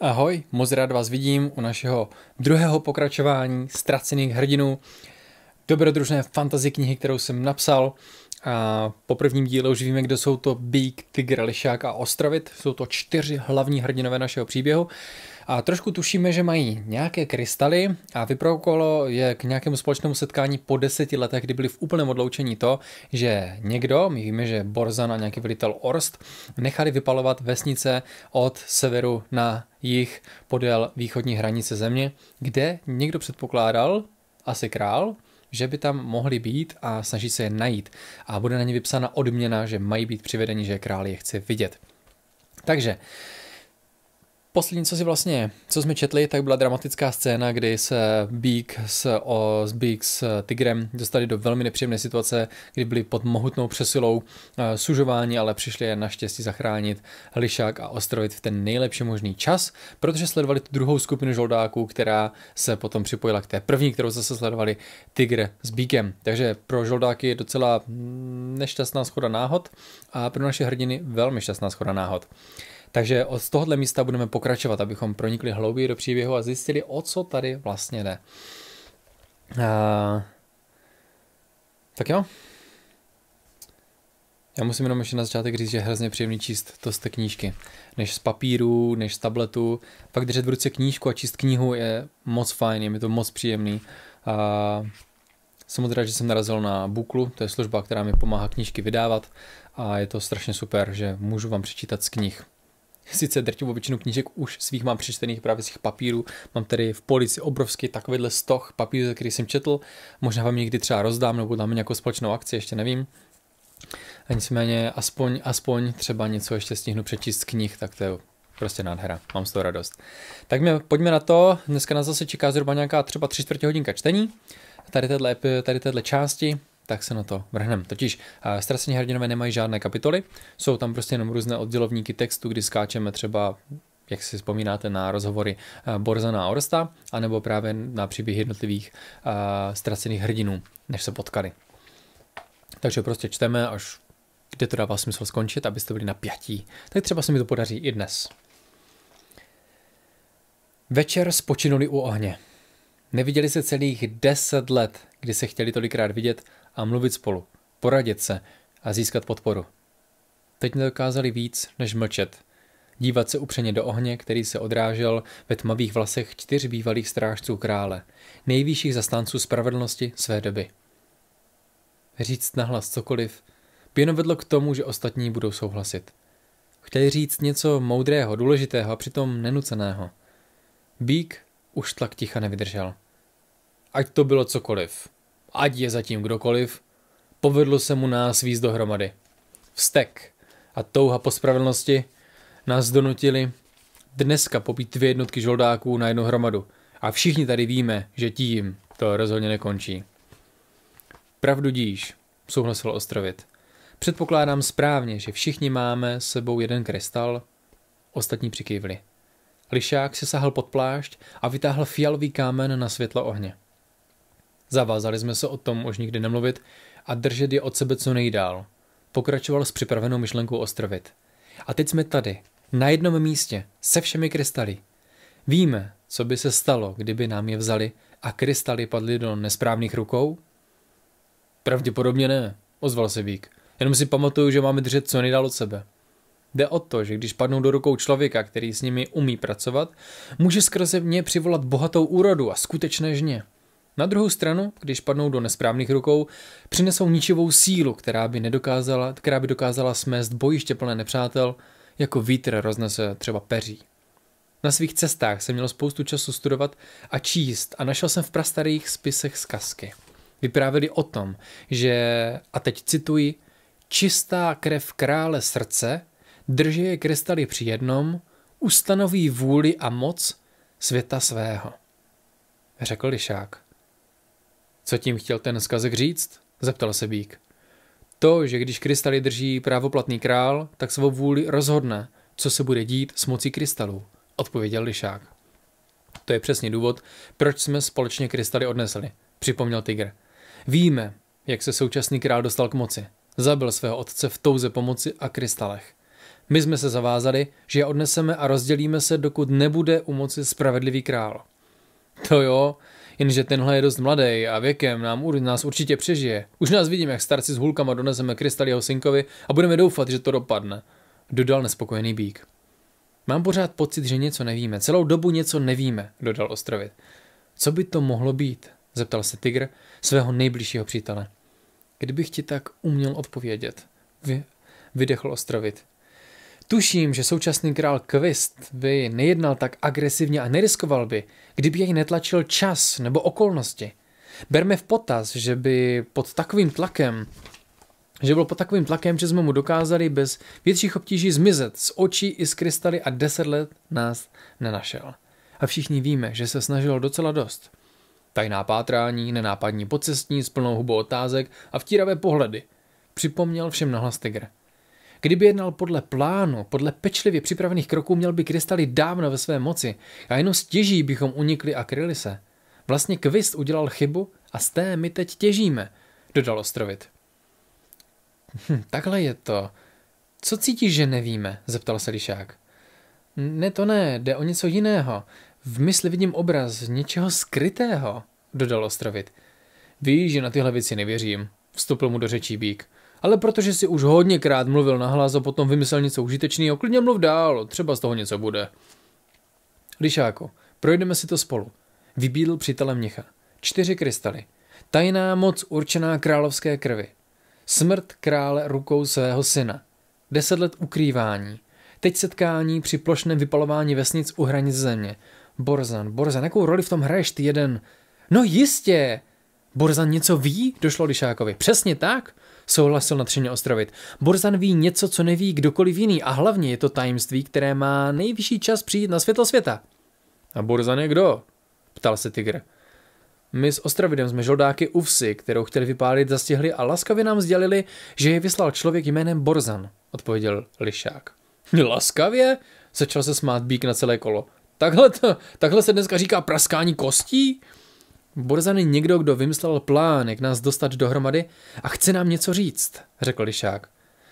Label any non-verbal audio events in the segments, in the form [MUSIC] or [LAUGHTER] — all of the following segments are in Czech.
Ahoj, moc rád vás vidím u našeho druhého pokračování Ztracených hrdinů, dobrodružné fantasy knihy, kterou jsem napsal. A po prvním díle už víme, kdo jsou to Bík, Tygr, Lišák a Ostravit. Jsou to čtyři hlavní hrdinové našeho příběhu. A trošku tušíme, že mají nějaké krystaly a vyprokolo je k nějakému společnému setkání po deseti letech, kdy byli v úplném odloučení to, že někdo, my víme, že Borzan a nějaký velitel Orst, nechali vypalovat vesnice od severu na jich podél východní hranice země, kde někdo předpokládal, asi král, že by tam mohli být a snaží se je najít. A bude na ně vypsána odměna, že mají být přivedeni, že král je chce vidět. Takže Poslední, co si vlastně, co jsme četli, tak byla dramatická scéna, kdy se Bík s, o, s Bík s Tigrem dostali do velmi nepříjemné situace, kdy byli pod mohutnou přesilou e, eh, sužování, ale přišli je naštěstí zachránit Lišák a Ostrovit v ten nejlepší možný čas, protože sledovali tu druhou skupinu žoldáků, která se potom připojila k té první, kterou zase sledovali Tigre s Bíkem. Takže pro žoldáky je docela mm, nešťastná schoda náhod a pro naše hrdiny velmi šťastná schoda náhod. Takže od tohohle místa budeme pokračovat, abychom pronikli hlouběji do příběhu a zjistili, o co tady vlastně jde. Uh, Tak jo. Já musím jenom ještě na začátek říct, že je hrozně příjemný číst to z té knížky. Než z papíru, než z tabletu. Pak držet v ruce knížku a číst knihu je moc fajn, je mi to moc příjemný. A jsem moc rád, že jsem narazil na Buklu, to je služba, která mi pomáhá knížky vydávat a je to strašně super, že můžu vám přečítat z knih sice drtivou většinu knížek už svých mám přečtených právě z těch papírů. Mám tady v polici obrovský takovýhle stoch papírů, který jsem četl. Možná vám někdy třeba rozdám nebo dáme nějakou společnou akci, ještě nevím. A nicméně aspoň, aspoň třeba něco ještě stihnu přečíst z knih, tak to je prostě nádhera, mám z toho radost. Tak mě, pojďme na to, dneska nás zase čeká zhruba nějaká třeba tři čtvrtě hodinka čtení, tady téhle, tady téhle části, tak se na to vrhneme. Totiž uh, ztracení hrdinové nemají žádné kapitoly, jsou tam prostě jenom různé oddělovníky textu, kdy skáčeme třeba jak si vzpomínáte na rozhovory eh, Borzana a Orsta, anebo právě na příběhy jednotlivých uh, ztracených hrdinů, než se potkali. Takže prostě čteme, až kde to dává smysl skončit, abyste byli napjatí. Tak třeba se mi to podaří i dnes. Večer spočinuli u ohně. Neviděli se celých deset let, kdy se chtěli tolikrát vidět a mluvit spolu, poradit se a získat podporu. Teď nedokázali víc, než mlčet. Dívat se upřeně do ohně, který se odrážel ve tmavých vlasech čtyř bývalých strážců krále, nejvyšších zastánců spravedlnosti své doby. Říct nahlas cokoliv, by vedlo k tomu, že ostatní budou souhlasit. Chtěli říct něco moudrého, důležitého a přitom nenuceného. Bík už tlak ticha nevydržel. Ať to bylo cokoliv, ať je zatím kdokoliv, povedlo se mu nás víc dohromady. Vztek a touha po spravedlnosti nás donutili dneska popít dvě jednotky žoldáků na jednu hromadu. A všichni tady víme, že tím to rozhodně nekončí. Pravdu díš, souhlasil Ostrovit. Předpokládám správně, že všichni máme s sebou jeden krystal. Ostatní přikývli. Lišák se sahal pod plášť a vytáhl fialový kámen na světlo ohně. Zavázali jsme se o tom už nikdy nemluvit a držet je od sebe co nejdál. Pokračoval s připravenou myšlenkou ostrovit. A teď jsme tady, na jednom místě, se všemi krystaly. Víme, co by se stalo, kdyby nám je vzali a krystaly padly do nesprávných rukou? Pravděpodobně ne, ozval se Vík. Jenom si pamatuju, že máme držet co nejdál od sebe. Jde o to, že když padnou do rukou člověka, který s nimi umí pracovat, může skrze mě přivolat bohatou úrodu a skutečné žně. Na druhou stranu, když padnou do nesprávných rukou, přinesou ničivou sílu, která by, nedokázala, která by dokázala smést bojiště plné nepřátel, jako vítr roznese třeba peří. Na svých cestách jsem měl spoustu času studovat a číst a našel jsem v prastarých spisech zkazky. Vyprávěli o tom, že, a teď cituji, čistá krev krále srdce drží je krystaly při jednom, ustanoví vůli a moc světa svého. Řekl Lišák. Co tím chtěl ten zkazek říct? Zeptal se Bík. To, že když krystaly drží právoplatný král, tak svou vůli rozhodne, co se bude dít s mocí krystalů, odpověděl Lišák. To je přesně důvod, proč jsme společně krystaly odnesli, připomněl Tiger. Víme, jak se současný král dostal k moci. Zabil svého otce v touze pomoci a krystalech. My jsme se zavázali, že je odneseme a rozdělíme se, dokud nebude u moci spravedlivý král. To jo, Jenže tenhle je dost mladý a věkem nám, nás určitě přežije. Už nás vidím, jak starci s hulkama doneseme krystal jeho synkovi a budeme doufat, že to dopadne. Dodal nespokojený bík. Mám pořád pocit, že něco nevíme. Celou dobu něco nevíme, dodal ostrovit. Co by to mohlo být? Zeptal se tygr svého nejbližšího přítele. Kdybych ti tak uměl odpovědět, vy, vydechl ostrovit. Tuším, že současný král Kvist by nejednal tak agresivně a neriskoval by, kdyby jej netlačil čas nebo okolnosti. Berme v potaz, že by pod takovým tlakem že byl pod takovým tlakem, že jsme mu dokázali bez větších obtíží zmizet z očí i z krystaly a deset let nás nenašel. A všichni víme, že se snažil docela dost. Tajná pátrání, nenápadní pocestní s plnou hubou otázek a vtíravé pohledy. Připomněl všem nahlas Tigr. Kdyby jednal podle plánu, podle pečlivě připravených kroků, měl by krystaly dávno ve své moci a jenom stěží bychom unikli a kryli se. Vlastně Kvist udělal chybu a z té my teď těžíme, dodal Ostrovit. Hm, takhle je to. Co cítíš, že nevíme? zeptal se Lišák. Ne, to ne, jde o něco jiného. V mysli vidím obraz něčeho skrytého, dodal Ostrovit. Víš, že na tyhle věci nevěřím, vstupil mu do řečí bík. Ale protože si už hodněkrát mluvil nahlas a potom vymyslel něco užitečného, klidně mluv dál, třeba z toho něco bude. Lišáko, projdeme si to spolu. Vybídl přítele měcha. Čtyři krystaly. Tajná moc určená královské krvi. Smrt krále rukou svého syna. Deset let ukrývání. Teď setkání při plošném vypalování vesnic u hranic země. Borzan, Borzan, jakou roli v tom hraješ ty jeden? No jistě! Borzan něco ví? Došlo Lišákovi. Přesně tak souhlasil natřeně ostrovit. Borzan ví něco, co neví kdokoliv jiný a hlavně je to tajemství, které má nejvyšší čas přijít na světlo světa. A Borzan je kdo? Ptal se Tigr. My s Ostravidem jsme žoldáky Uvsi, kterou chtěli vypálit, zastihli a laskavě nám sdělili, že je vyslal člověk jménem Borzan, odpověděl Lišák. Laskavě? Začal se smát bík na celé kolo. Takhle, to, takhle se dneska říká praskání kostí? Borzany někdo, kdo vymyslel plán, jak nás dostat dohromady a chce nám něco říct, řekl Lišák.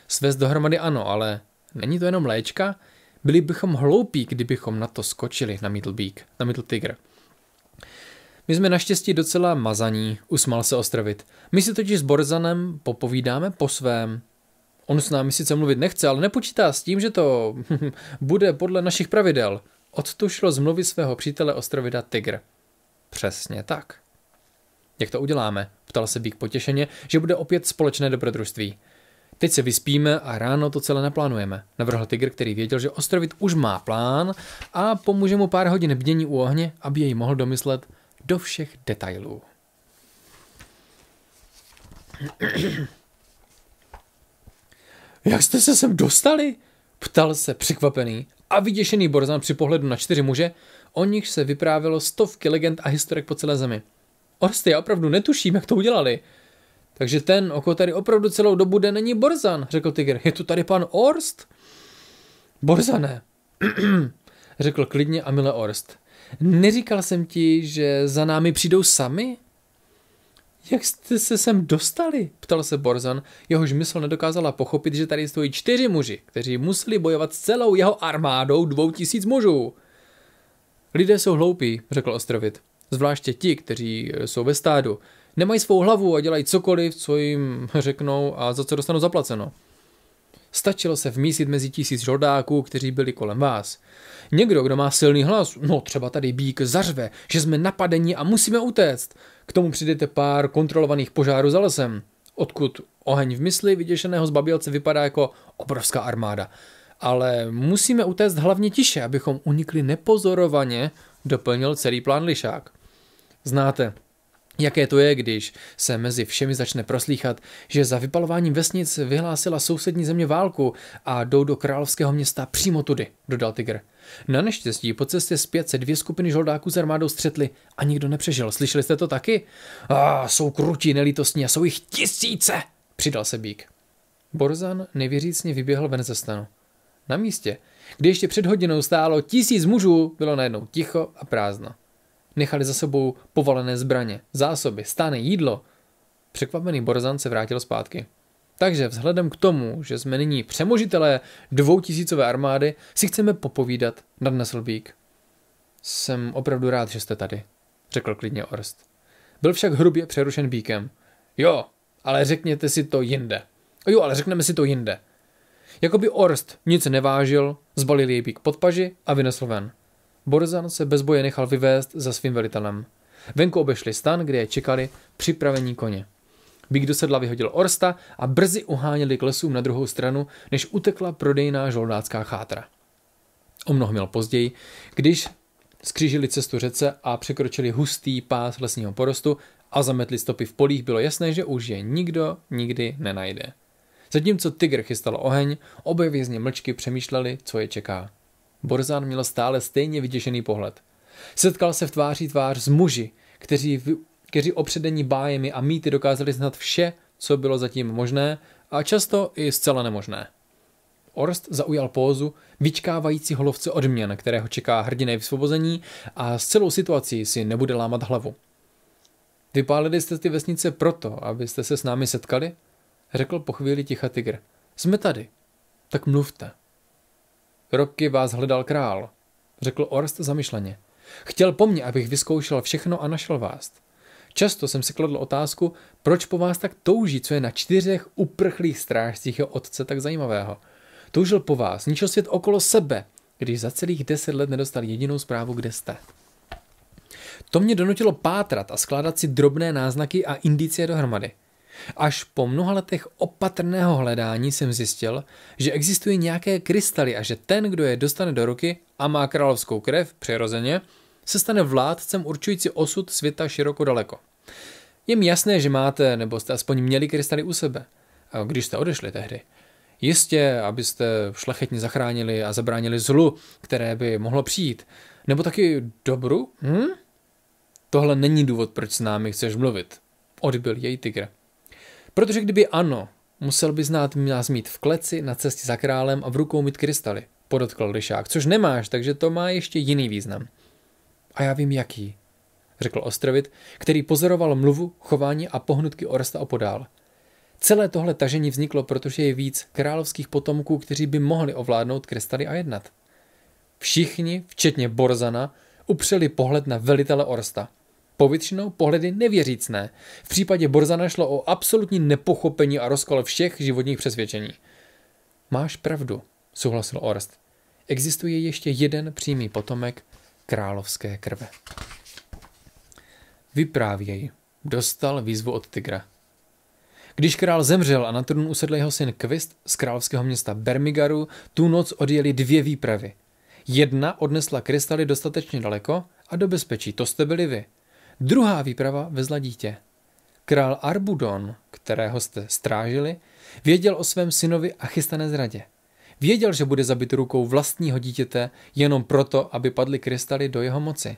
Svést dohromady ano, ale není to jenom léčka? Byli bychom hloupí, kdybychom na to skočili, namítl Bík, namítl Tygr. My jsme naštěstí docela mazaní, usmál se Ostrovit. My si totiž s Borzanem popovídáme po svém. On s námi sice mluvit nechce, ale nepočítá s tím, že to [LAUGHS] bude podle našich pravidel. Odtušilo z mluvy svého přítele Ostrovida Tigr. Přesně tak. Jak to uděláme? Ptal se Bík potěšeně, že bude opět společné dobrodružství. Teď se vyspíme a ráno to celé naplánujeme, navrhl Tiger, který věděl, že Ostrovit už má plán a pomůže mu pár hodin bdění u ohně, aby jej mohl domyslet do všech detailů. [CLEARS THROAT] Jak jste se sem dostali? Ptal se překvapený a vyděšený Borzan při pohledu na čtyři muže, o nich se vyprávělo stovky legend a historek po celé zemi. Orsty, já opravdu netuším, jak to udělali. Takže ten, o koho tady opravdu celou dobu jde, není Borzan, řekl Tiger. Je tu tady pan Orst? Borzané, [CLEARS THROAT] řekl klidně a mile Orst. Neříkal jsem ti, že za námi přijdou sami? Jak jste se sem dostali? ptal se Borzan, jehož mysl nedokázala pochopit, že tady stojí čtyři muži, kteří museli bojovat s celou jeho armádou dvou tisíc mužů. Lidé jsou hloupí, řekl Ostrovit. Zvláště ti, kteří eh, jsou ve stádu. Nemají svou hlavu a dělají cokoliv, co jim [LAUGHS] řeknou a za co dostanou zaplaceno. Stačilo se vmísit mezi tisíc žoldáků, kteří byli kolem vás. Někdo, kdo má silný hlas, no třeba tady bík, zařve, že jsme napadeni a musíme utéct. K tomu přidejte pár kontrolovaných požárů za lesem, odkud oheň v mysli vyděšeného zbabělce vypadá jako obrovská armáda ale musíme utéct hlavně tiše, abychom unikli nepozorovaně, doplnil celý plán Lišák. Znáte, Jaké to je, když se mezi všemi začne proslýchat, že za vypalováním vesnic vyhlásila sousední země válku a jdou do královského města přímo tudy, dodal Tiger. Na neštěstí po cestě zpět se dvě skupiny žoldáků s armádou střetly a nikdo nepřežil. Slyšeli jste to taky? A ah, jsou krutí, nelítostní a jsou jich tisíce, přidal se Bík. Borzan nevěřícně vyběhl ven ze stanu na místě, kde ještě před hodinou stálo tisíc mužů, bylo najednou ticho a prázdno. Nechali za sebou povalené zbraně, zásoby, stány, jídlo. Překvapený Borzan se vrátil zpátky. Takže vzhledem k tomu, že jsme nyní přemožitelé dvoutisícové armády, si chceme popovídat, nadnesl Bík. Jsem opravdu rád, že jste tady, řekl klidně Orst. Byl však hrubě přerušen Bíkem. Jo, ale řekněte si to jinde. Jo, ale řekneme si to jinde, jako by Orst nic nevážil, zbalil jej pík pod paži a vynesl ven. Borzan se bez boje nechal vyvést za svým velitelem. Venku obešli stan, kde je čekali připravení koně. Bík do sedla vyhodil Orsta a brzy uháněli k lesům na druhou stranu, než utekla prodejná žoldácká chátra. O mnoho měl později, když skřížili cestu řece a překročili hustý pás lesního porostu a zametli stopy v polích, bylo jasné, že už je nikdo nikdy nenajde. Zatímco tygr chystal oheň, oba vězně mlčky přemýšleli, co je čeká. Borzán měl stále stejně vyděšený pohled. Setkal se v tváří tvář s muži, kteří, kteří opředení bájemi a mýty dokázali znát vše, co bylo zatím možné a často i zcela nemožné. Orst zaujal pózu vyčkávající holovce odměn, kterého čeká hrdiné vysvobození a s celou situací si nebude lámat hlavu. Vypálili jste ty vesnice proto, abyste se s námi setkali? řekl po chvíli ticha tygr. Jsme tady, tak mluvte. Roky vás hledal král, řekl Orst zamyšleně. Chtěl po mně, abych vyzkoušel všechno a našel vás. Často jsem si kladl otázku, proč po vás tak touží, co je na čtyřech uprchlých strážcích jeho otce tak zajímavého. Toužil po vás, ničil svět okolo sebe, když za celých deset let nedostal jedinou zprávu, kde jste. To mě donutilo pátrat a skládat si drobné náznaky a indicie dohromady – Až po mnoha letech opatrného hledání jsem zjistil, že existují nějaké krystaly a že ten, kdo je dostane do ruky a má královskou krev, přirozeně, se stane vládcem určující osud světa široko daleko. Je mi jasné, že máte, nebo jste aspoň měli krystaly u sebe, když jste odešli tehdy. Jistě, abyste šlechetně zachránili a zabránili zlu, které by mohlo přijít. Nebo taky dobru? Hm? Tohle není důvod, proč s námi chceš mluvit. Odbyl její tygr. Protože kdyby ano, musel by znát nás mít v kleci na cestě za králem a v rukou mít krystaly, podotkl Lišák, což nemáš, takže to má ještě jiný význam. A já vím jaký, řekl Ostrovit, který pozoroval mluvu, chování a pohnutky Orsta opodál. Celé tohle tažení vzniklo, protože je víc královských potomků, kteří by mohli ovládnout krystaly a jednat. Všichni, včetně Borzana, upřeli pohled na velitele Orsta – povětšinou pohledy nevěřícné. V případě Borzana šlo o absolutní nepochopení a rozkol všech životních přesvědčení. Máš pravdu, souhlasil Orst. Existuje ještě jeden přímý potomek královské krve. Vyprávěj. Dostal výzvu od tygra. Když král zemřel a na trůn usedl jeho syn Kvist z královského města Bermigaru, tu noc odjeli dvě výpravy. Jedna odnesla krystaly dostatečně daleko a do bezpečí, to jste byli vy. Druhá výprava vezla dítě. Král Arbudon, kterého jste strážili, věděl o svém synovi a chystané zradě. Věděl, že bude zabit rukou vlastního dítěte jenom proto, aby padly krystaly do jeho moci.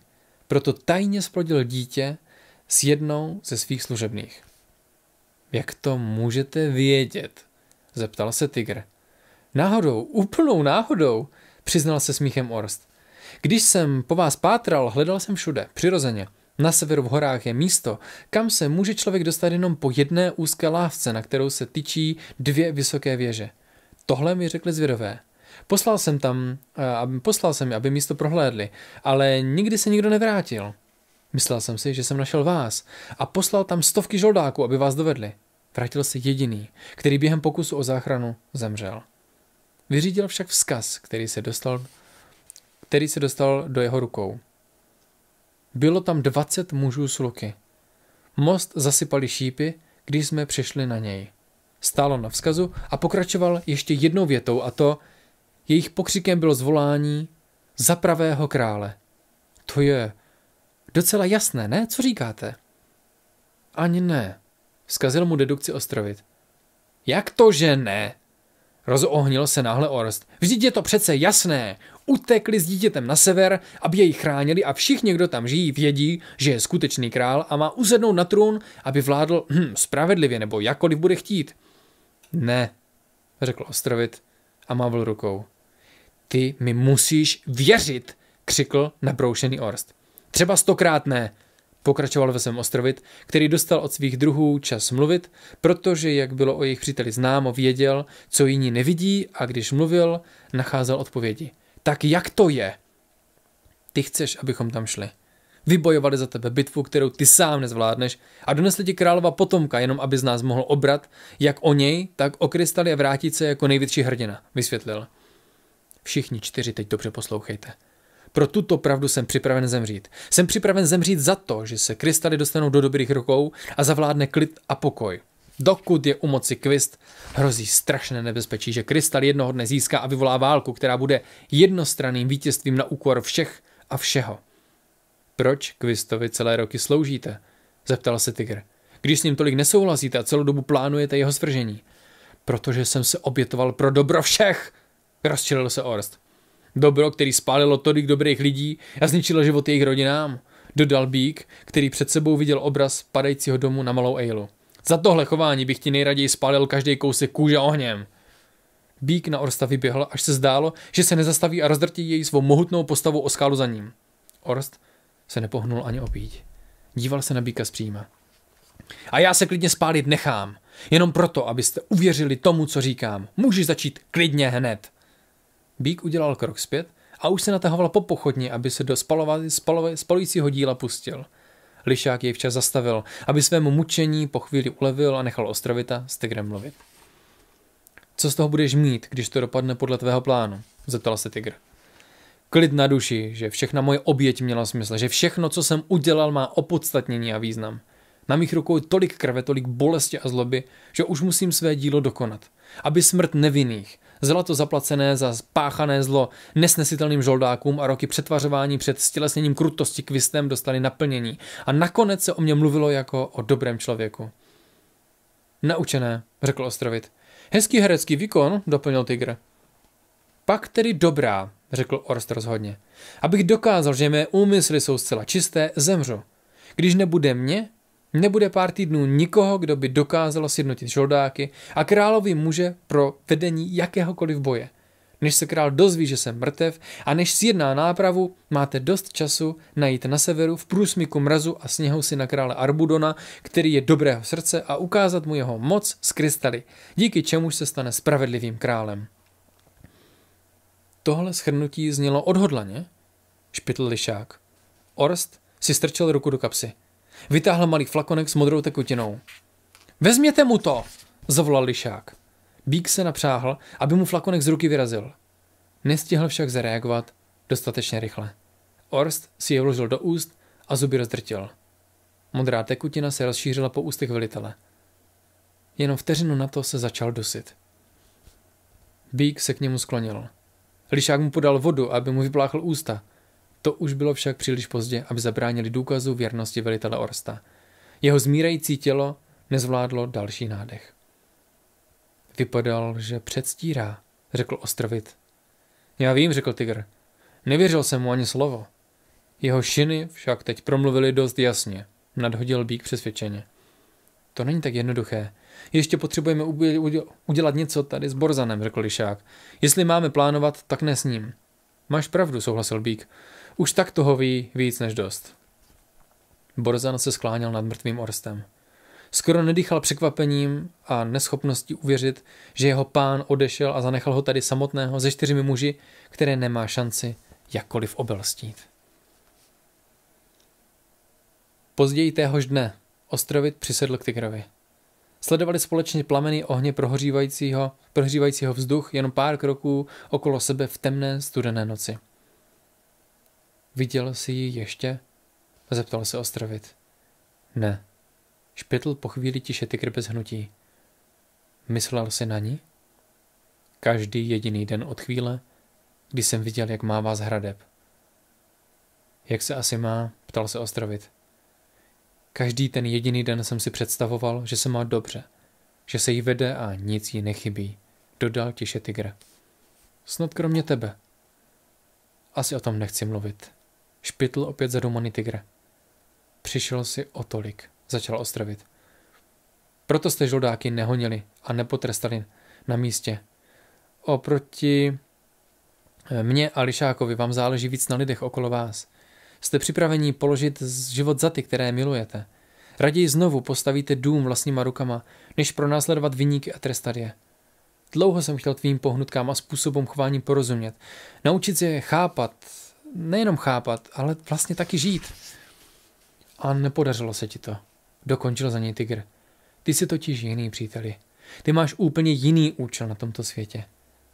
Proto tajně splodil dítě s jednou ze svých služebných. Jak to můžete vědět? zeptal se tigr. Náhodou, úplnou náhodou, přiznal se smíchem Orst. Když jsem po vás pátral, hledal jsem všude, přirozeně. Na severu v horách je místo, kam se může člověk dostat jenom po jedné úzké lávce, na kterou se tyčí dvě vysoké věže. Tohle mi řekli zvědové. Poslal jsem tam, eh, aby, poslal jsem, aby místo prohlédli, ale nikdy se nikdo nevrátil. Myslel jsem si, že jsem našel vás a poslal tam stovky žoldáků, aby vás dovedli. Vrátil se jediný, který během pokusu o záchranu zemřel. Vyřídil však vzkaz, který se dostal, který se dostal do jeho rukou. Bylo tam 20 mužů s luky. Most zasypali šípy, když jsme přišli na něj. Stálo na vzkazu a pokračoval ještě jednou větou a to, jejich pokřikem bylo zvolání za pravého krále. To je docela jasné, ne? Co říkáte? Ani ne, vzkazil mu dedukci Ostrovit. Jak to, že ne? Rozohnil se náhle Orst. Vždyť je to přece jasné utekli s dítětem na sever, aby jej chránili a všichni, kdo tam žijí, vědí, že je skutečný král a má uzednout na trůn, aby vládl hm, spravedlivě nebo jakkoliv bude chtít. Ne, řekl Ostrovit a mávl rukou. Ty mi musíš věřit, křikl nabroušený Orst. Třeba stokrát ne, pokračoval ve svém ostrovit, který dostal od svých druhů čas mluvit, protože, jak bylo o jejich příteli známo, věděl, co jiní nevidí a když mluvil, nacházel odpovědi tak jak to je? Ty chceš, abychom tam šli. Vybojovali za tebe bitvu, kterou ty sám nezvládneš a donesli ti králova potomka, jenom aby z nás mohl obrat, jak o něj, tak o krystaly a vrátit se jako největší hrdina, vysvětlil. Všichni čtyři teď dobře poslouchejte. Pro tuto pravdu jsem připraven zemřít. Jsem připraven zemřít za to, že se krystaly dostanou do dobrých rukou a zavládne klid a pokoj. Dokud je u moci Kvist, hrozí strašné nebezpečí, že Krystal jednoho dne získá a vyvolá válku, která bude jednostranným vítězstvím na úkor všech a všeho. Proč Kvistovi celé roky sloužíte? Zeptal se Tiger. Když s ním tolik nesouhlasíte a celou dobu plánujete jeho svržení. Protože jsem se obětoval pro dobro všech, rozčilil se Orst. Dobro, který spálilo tolik dobrých lidí a zničilo život jejich rodinám, dodal Bík, který před sebou viděl obraz padajícího domu na Malou Eilu. Za tohle chování bych ti nejraději spálil každý kousek kůže ohněm. Bík na Orsta vyběhl, až se zdálo, že se nezastaví a rozdrtí její svou mohutnou postavu o skálu za ním. Orst se nepohnul ani opít. Díval se na Bíka zpříma. A já se klidně spálit nechám. Jenom proto, abyste uvěřili tomu, co říkám. Můžeš začít klidně hned. Bík udělal krok zpět a už se natahoval po pochodni, aby se do spalova, spalova, spalujícího díla pustil – Lišák jej včas zastavil, aby svému mučení po chvíli ulevil a nechal Ostravita s Tigrem mluvit. Co z toho budeš mít, když to dopadne podle tvého plánu? zeptal se Tigr. Klid na duši, že všechna moje oběť měla smysl, že všechno, co jsem udělal, má opodstatnění a význam. Na mých rukou je tolik krve, tolik bolesti a zloby, že už musím své dílo dokonat. Aby smrt nevinných, zlato zaplacené za spáchané zlo nesnesitelným žoldákům a roky přetvařování před stělesněním krutosti kvistem dostali naplnění. A nakonec se o mě mluvilo jako o dobrém člověku. Naučené, řekl Ostrovit. Hezký herecký výkon, doplnil Tigr. Pak tedy dobrá, řekl Orst rozhodně. Abych dokázal, že mé úmysly jsou zcela čisté, zemřu. Když nebude mě, Nebude pár týdnů nikoho, kdo by dokázal sjednotit žoldáky a královi muže pro vedení jakéhokoliv boje. Než se král dozví, že jsem mrtev a než sjedná nápravu, máte dost času najít na severu v průsmiku mrazu a sněhu si na krále Arbudona, který je dobrého srdce a ukázat mu jeho moc z krystaly, díky čemuž se stane spravedlivým králem. Tohle schrnutí znělo odhodlaně, špitl lišák. Orst si strčil ruku do kapsy. Vytáhl malý flakonek s modrou tekutinou. Vezměte mu to, zavolal lišák. Bík se napřáhl, aby mu flakonek z ruky vyrazil. Nestihl však zareagovat dostatečně rychle. Orst si je vložil do úst a zuby rozdrtil. Modrá tekutina se rozšířila po ústech velitele. Jenom vteřinu na to se začal dusit. Bík se k němu sklonil. Lišák mu podal vodu, aby mu vypláchl ústa – to už bylo však příliš pozdě, aby zabránili důkazu věrnosti velitele Orsta. Jeho zmírající tělo nezvládlo další nádech. Vypadal, že předstírá, řekl ostrovit. Já vím, řekl tiger. Nevěřil jsem mu ani slovo. Jeho šiny však teď promluvili dost jasně, nadhodil bík přesvědčeně. To není tak jednoduché. Ještě potřebujeme udělat něco tady s Borzanem, řekl Lišák. Jestli máme plánovat, tak ne s ním. Máš pravdu, souhlasil Bík. Už tak toho ví víc než dost. Borzan se skláněl nad mrtvým Orstem. Skoro nedýchal překvapením a neschopností uvěřit, že jeho pán odešel a zanechal ho tady samotného se čtyřmi muži, které nemá šanci jakkoliv obelstít. Později téhož dne Ostrovit přisedl k Tigrovi. Sledovali společně plameny ohně prohřívajícího, prohřívajícího vzduch jenom pár kroků okolo sebe v temné studené noci. Viděl jsi ji ještě? Zeptal se ostrovit. Ne. Špětl po chvíli tiše tygr bez hnutí. Myslel jsi na ní? Každý jediný den od chvíle, kdy jsem viděl, jak mává z hradeb. Jak se asi má? Ptal se ostrovit. Každý ten jediný den jsem si představoval, že se má dobře, že se jí vede a nic jí nechybí, dodal tiše tygr. Snad kromě tebe. Asi o tom nechci mluvit. Špitl opět za domany tygra. Přišel si o tolik, začal ostravit. Proto jste žoldáky nehonili a nepotrestali na místě. Oproti eh, mně a Lišákovi vám záleží víc na lidech okolo vás. Jste připraveni položit život za ty, které milujete. Raději znovu postavíte dům vlastníma rukama, než pronásledovat vyníky a trestat je. Dlouho jsem chtěl tvým pohnutkám a způsobům chování porozumět. Naučit se je chápat, nejenom chápat, ale vlastně taky žít. A nepodařilo se ti to. Dokončil za něj tygr. Ty jsi totiž jiný, příteli. Ty máš úplně jiný účel na tomto světě.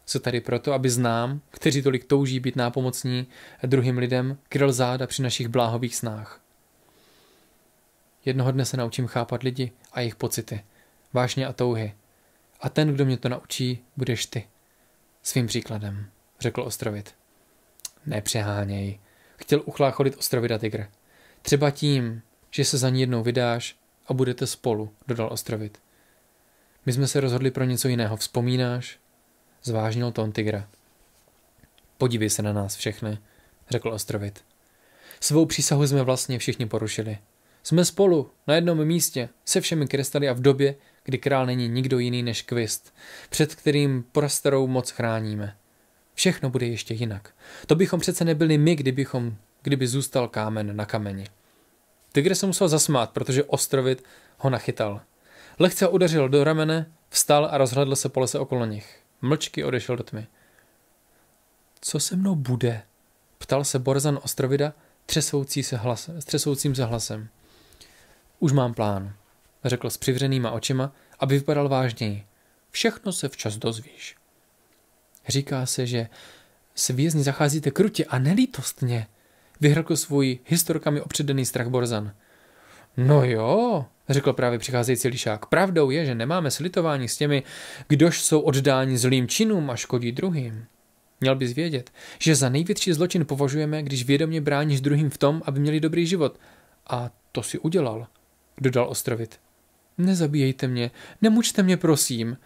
Co tady proto, aby znám, kteří tolik touží být nápomocní druhým lidem, kryl záda při našich bláhových snách. Jednoho dne se naučím chápat lidi a jejich pocity, vášně a touhy. A ten, kdo mě to naučí, budeš ty. Svým příkladem, řekl Ostrovit nepřeháněj. Chtěl uchlácholit Ostrovida Tigr. Třeba tím, že se za ní jednou vydáš a budete spolu, dodal Ostrovit. My jsme se rozhodli pro něco jiného, vzpomínáš? Zvážnil tón Tigra. Podívej se na nás všechny, řekl Ostrovit. Svou přísahu jsme vlastně všichni porušili. Jsme spolu, na jednom místě, se všemi krystaly a v době, kdy král není nikdo jiný než kvist, před kterým prostorou moc chráníme. Všechno bude ještě jinak. To bychom přece nebyli my, kdybychom, kdyby zůstal kámen na kameni. Tygr se musel zasmát, protože ostrovit ho nachytal. Lehce udeřil do ramene, vstal a rozhledl se po lese okolo nich. Mlčky odešel do tmy. Co se mnou bude? Ptal se Borzan Ostrovida třesoucí se hlas, s třesoucím se hlasem. Už mám plán, řekl s přivřenýma očima, aby vypadal vážněji. Všechno se včas dozvíš. Říká se, že s vězni zacházíte krutě a nelítostně, vyhrkl svůj historkami opředený strach Borzan. No jo, řekl právě přicházející lišák. Pravdou je, že nemáme slitování s těmi, kdož jsou oddáni zlým činům a škodí druhým. Měl bys vědět, že za největší zločin považujeme, když vědomě bráníš druhým v tom, aby měli dobrý život. A to si udělal, dodal ostrovit. Nezabíjejte mě, nemučte mě, prosím,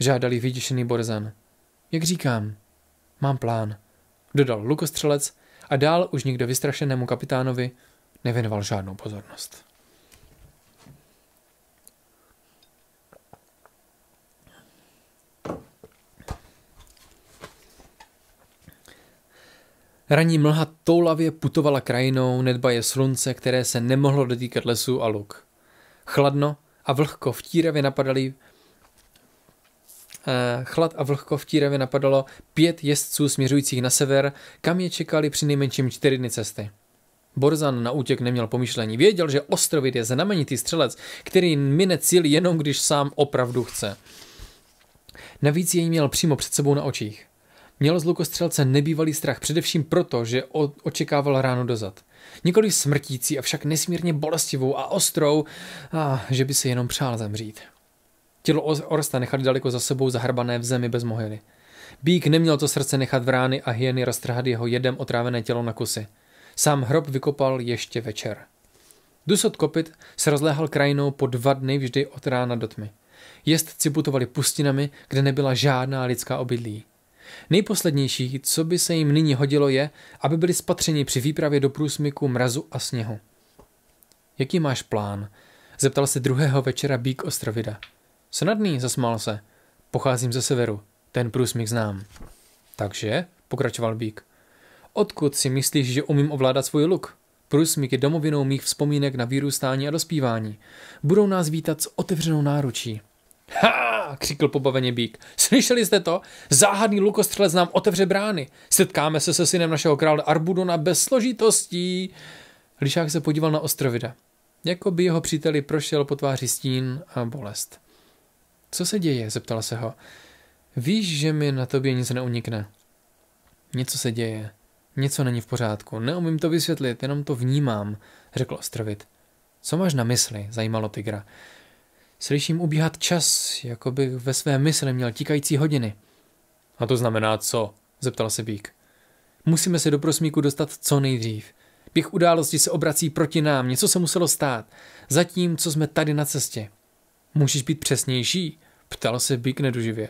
žádali vyděšený Borzan. Jak říkám, mám plán, dodal lukostřelec a dál už nikdo vystrašenému kapitánovi nevěnoval žádnou pozornost. Raní mlha toulavě putovala krajinou, nedbaje slunce, které se nemohlo dotýkat lesů a luk. Chladno a vlhko vtíravě napadaly Eh, chlad a vlhko v Tíravě napadalo pět jezdců směřujících na sever, kam je čekali při nejmenším čtyři dny cesty. Borzan na útěk neměl pomyšlení. Věděl, že ostrovit je znamenitý střelec, který mine cíl jenom když sám opravdu chce. Navíc jej měl přímo před sebou na očích. Měl z lukostřelce nebývalý strach především proto, že očekával ráno dozad. Nikoli smrtící, avšak nesmírně bolestivou a ostrou, a že by se jenom přál zemřít. Tělo Orsta nechali daleko za sebou zahrbané v zemi bez mohyly. Bík neměl to srdce nechat v rány a hyeny roztrhat jeho jedem otrávené tělo na kusy. Sám hrob vykopal ještě večer. Dusot kopit se rozléhal krajinou po dva dny vždy od rána do tmy. Jezdci putovali pustinami, kde nebyla žádná lidská obydlí. Nejposlednější, co by se jim nyní hodilo, je, aby byli spatřeni při výpravě do průsmyku mrazu a sněhu. Jaký máš plán? Zeptal se druhého večera Bík Ostrovida. Snadný, zasmál se. Pocházím ze severu. Ten průsmích znám. Takže, pokračoval Bík. Odkud si myslíš, že umím ovládat svůj luk? Průsmík je domovinou mých vzpomínek na vyrůstání a dospívání. Budou nás vítat s otevřenou náručí. Ha! křikl pobaveně Bík. Slyšeli jste to? Záhadný lukostřelec nám otevře brány. Setkáme se se synem našeho krále Arbudona bez složitostí. Lišák se podíval na Ostrovida. Jako by jeho příteli prošel po tváři stín a bolest. Co se děje? zeptala se ho. Víš, že mi na tobě nic neunikne. Něco se děje. Něco není v pořádku. Neumím to vysvětlit, jenom to vnímám, řekl ostrovit. Co máš na mysli? zajímalo tigra. Slyším ubíhat čas, jako by ve své mysli měl tikající hodiny. A to znamená co? zeptal se Bík. Musíme se do prosmíku dostat co nejdřív. Běh události se obrací proti nám, něco se muselo stát. Zatím, co jsme tady na cestě. Můžeš být přesnější? Ptal se Bík neduživě.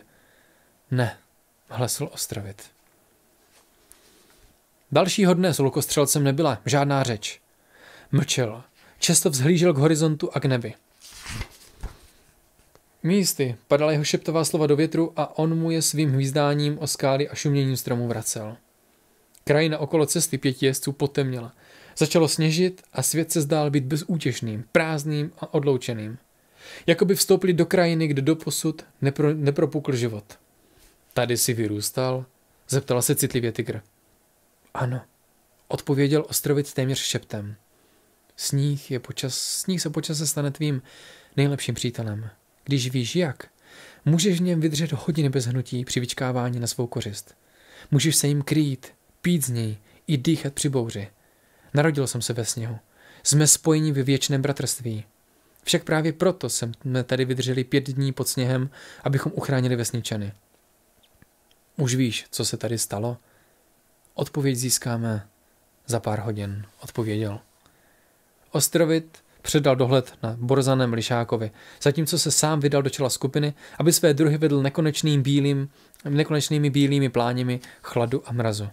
Ne, hlesl Ostravit. Dalšího dne s lukostřelcem nebyla žádná řeč. Mlčel. Často vzhlížel k horizontu a k nebi. Místy padala jeho šeptová slova do větru a on mu je svým hvízdáním o skály a šuměním stromů vracel. Krajina okolo cesty pěti jezdců potemněla. Začalo sněžit a svět se zdál být bezútěšným, prázdným a odloučeným. Jako by vstoupili do krajiny, kde doposud nepro, nepropukl život. Tady si vyrůstal? Zeptala se citlivě tygr. Ano, odpověděl ostrovit téměř šeptem. Sníh, je počas, sníh se se stane tvým nejlepším přítelem. Když víš jak, můžeš v něm vydržet hodiny bez hnutí při vyčkávání na svou kořist. Můžeš se jim krýt, pít z něj i dýchat při bouři. Narodil jsem se ve sněhu. Jsme spojeni ve věčném bratrství. Však právě proto jsme tady vydrželi pět dní pod sněhem, abychom uchránili vesničany. Už víš, co se tady stalo? Odpověď získáme za pár hodin, odpověděl. Ostrovit předal dohled na Borzanem Lišákovi, zatímco se sám vydal do čela skupiny, aby své druhy vedl nekonečným bílým, nekonečnými bílými pláněmi chladu a mrazu.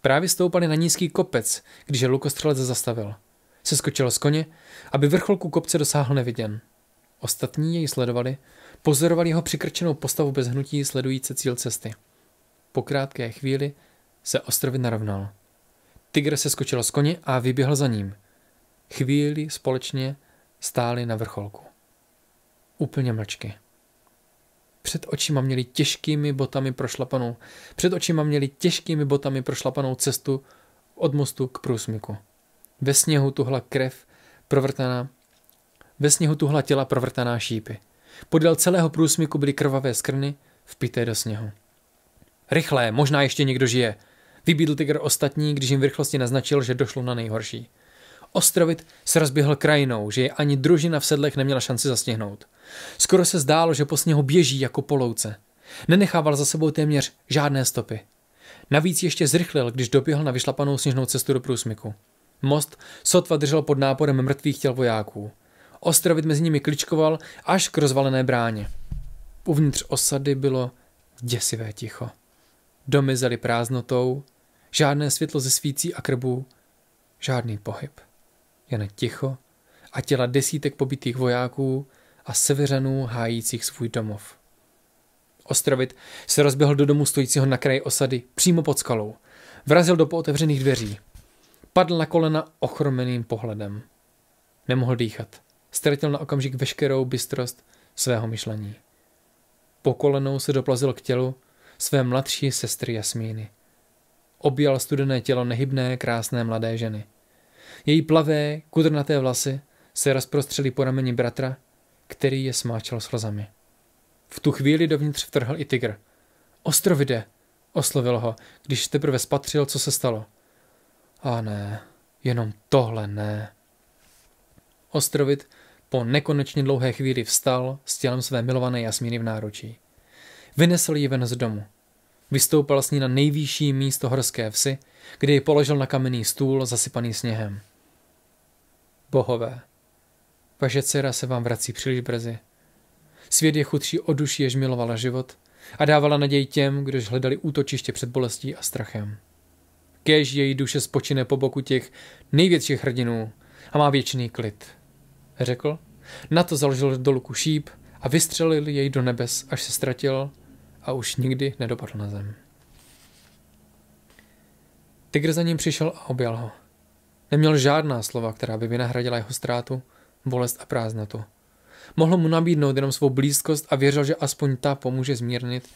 Právě stoupali na nízký kopec, když je lukostřelec zastavil – skočil z koně, aby vrcholku kopce dosáhl neviděn. Ostatní jej sledovali, pozorovali jeho přikrčenou postavu bez hnutí sledující cíl cesty. Po krátké chvíli se ostrovy narovnal. Tigr se skočil z koně a vyběhl za ním. Chvíli společně stáli na vrcholku. Úplně mlčky. Před očima měli těžkými botami prošlapanou, před očima měli těžkými botami prošlapanou cestu od mostu k průsmyku. Ve sněhu tuhla krev provrtaná, ve sněhu tuhla těla provrtaná šípy. Podél celého průsmyku byly krvavé skrny, vpité do sněhu. Rychle, možná ještě někdo žije. Vybídl tygr ostatní, když jim v rychlosti naznačil, že došlo na nejhorší. Ostrovit se rozběhl krajinou, že je ani družina v sedlech neměla šanci zastihnout. Skoro se zdálo, že po sněhu běží jako polouce. Nenechával za sebou téměř žádné stopy. Navíc ještě zrychlil, když doběhl na vyšlapanou sněžnou cestu do průsmyku. Most sotva držel pod náporem mrtvých těl vojáků. Ostrovit mezi nimi kličkoval až k rozvalené bráně. Uvnitř osady bylo děsivé ticho. Domy zely prázdnotou, žádné světlo ze svící a krbů, žádný pohyb. Jen ticho a těla desítek pobytých vojáků a severanů hájících svůj domov. Ostrovit se rozběhl do domu stojícího na kraji osady, přímo pod skalou. Vrazil do pootevřených dveří. Padl na kolena ochromeným pohledem. Nemohl dýchat. Ztratil na okamžik veškerou bystrost svého myšlení. Po kolenou se doplazil k tělu své mladší sestry Jasmíny. Objal studené tělo nehybné, krásné mladé ženy. Její plavé, kudrnaté vlasy se rozprostřely po rameni bratra, který je smáčel slzami. V tu chvíli dovnitř vtrhl i tygr. Ostrovide, oslovil ho, když teprve spatřil, co se stalo. A ne, jenom tohle ne. Ostrovit po nekonečně dlouhé chvíli vstal s tělem své milované Jasmíny v náručí. Vynesl ji ven z domu. Vystoupal s ní na nejvyšší místo horské vsi, kde ji položil na kamenný stůl zasypaný sněhem. Bohové, vaše dcera se vám vrací příliš brzy. Svět je chudší o duši, jež milovala život a dávala naději těm, kdož hledali útočiště před bolestí a strachem kež její duše spočine po boku těch největších hrdinů a má věčný klid. Řekl, na to založil do luku šíp a vystřelil jej do nebes, až se ztratil a už nikdy nedopadl na zem. Tygr za ním přišel a objal ho. Neměl žádná slova, která by vynahradila jeho ztrátu, bolest a prázdnotu. Mohl mu nabídnout jenom svou blízkost a věřil, že aspoň ta pomůže zmírnit